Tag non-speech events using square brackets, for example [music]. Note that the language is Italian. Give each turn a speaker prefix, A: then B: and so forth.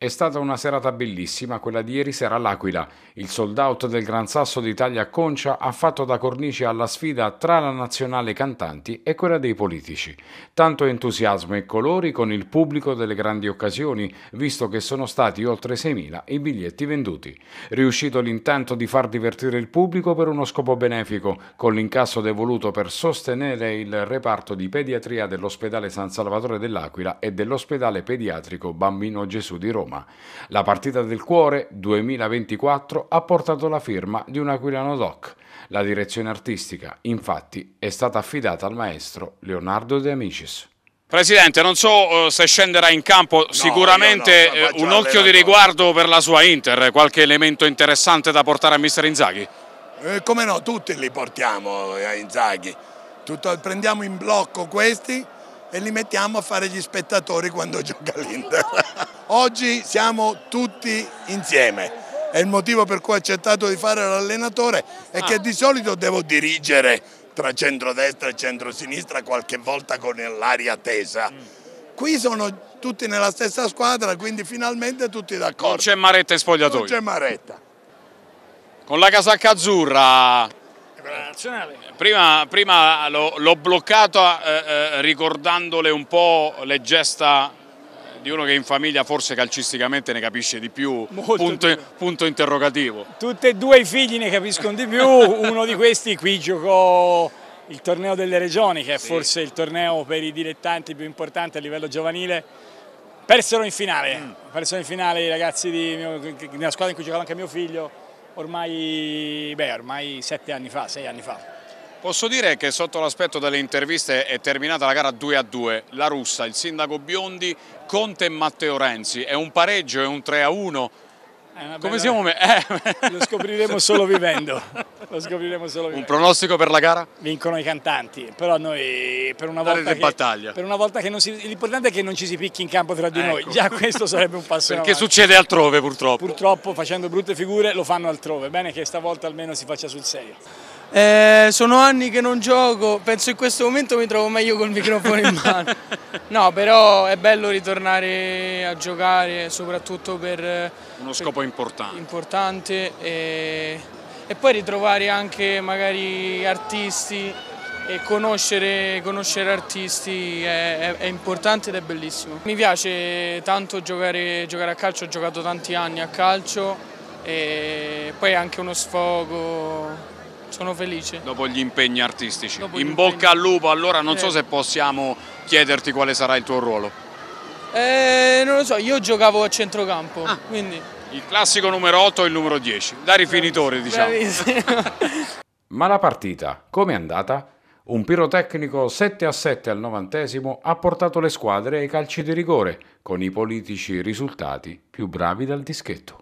A: È stata una serata bellissima quella di ieri sera all'Aquila. Il sold out del Gran Sasso d'Italia a Concia ha fatto da cornice alla sfida tra la nazionale cantanti e quella dei politici. Tanto entusiasmo e colori con il pubblico delle grandi occasioni, visto che sono stati oltre 6.000 i biglietti venduti. Riuscito l'intento di far divertire il pubblico per uno scopo benefico, con l'incasso devoluto per sostenere il reparto di pediatria dell'ospedale San Salvatore dell'Aquila e dell'ospedale pediatrico Bambino Gesù di Roma. Roma. La partita del cuore 2024 ha portato la firma di un aquilano doc. La direzione artistica, infatti, è stata affidata al maestro Leonardo De Amicis. Presidente, non so eh, se scenderà in campo, no, sicuramente no, no, eh, un occhio di riguardo per la sua Inter, qualche elemento interessante da portare a mister Inzaghi?
B: Eh, come no, tutti li portiamo a eh, Inzaghi, Tutto, prendiamo in blocco questi e li mettiamo a fare gli spettatori quando gioca l'Inter. [laughs] Oggi siamo tutti insieme e il motivo per cui ho accettato di fare l'allenatore è che ah. di solito devo dirigere tra centrodestra e centrosinistra qualche volta con l'aria tesa. Mm. Qui sono tutti nella stessa squadra, quindi finalmente tutti d'accordo. Non c'è maretta e spogliatoio. Non c'è maretta.
A: Con la casacca azzurra nazionale. Prima, prima l'ho bloccata eh, eh, ricordandole un po' le gesta eh, di uno che in famiglia forse calcisticamente ne capisce di più, [laughs] punto, punto, interrogativo.
C: Tutti e due i figli ne capiscono di più, [laughs] uno di questi qui giocò il torneo delle regioni che è sì. forse il torneo per i dilettanti più importante a livello giovanile, persero in finale, mm. persero in finale i ragazzi di mio, nella squadra in cui giocava anche mio figlio, ormai, beh, ormai sette anni fa, sei anni fa.
A: Posso dire che sotto l'aspetto delle interviste è terminata la gara 2 a 2, la russa, il sindaco Biondi, Conte e Matteo Renzi, è un pareggio, è un 3 a 1,
C: eh, come siamo [laughs] Eh. Lo scopriremo solo vivendo. [laughs] lo scopriremo solo Un pronostico per la gara? Vincono i cantanti, però noi per una volta, che, battaglia. Per una volta che non si... L'importante è che non ci si picchi in campo tra di ecco. noi, già questo sarebbe un passo Perché avanti. succede
A: altrove purtroppo.
C: Purtroppo facendo brutte figure lo fanno altrove, bene che stavolta almeno
D: si faccia sul serio. Eh, sono anni che non gioco, penso in questo momento mi trovo meglio col microfono in mano. [laughs] No, però è bello ritornare a giocare, soprattutto per...
A: Uno scopo per, importante.
D: Importante e e poi ritrovare anche magari artisti e conoscere, conoscere artisti è, è, è, importante ed è bellissimo. Mi piace tanto giocare, giocare a calcio, ho giocato tanti anni a calcio e poi è anche uno sfogo sono felice.
A: Dopo gli impegni artistici. Dopo in impegni. bocca al lupo, allora non eh. so se possiamo chiederti quale sarà il tuo ruolo.
D: Eh, non lo so, io giocavo a centrocampo, ah. quindi il
A: classico numero 8 e il numero 10, da rifinitore diciamo. [laughs] Ma la partita, come è andata? Un pirotecnico 7 a 7 al novantesimo ha portato le squadre ai calci di rigore, con i politici risultati più bravi dal dischetto.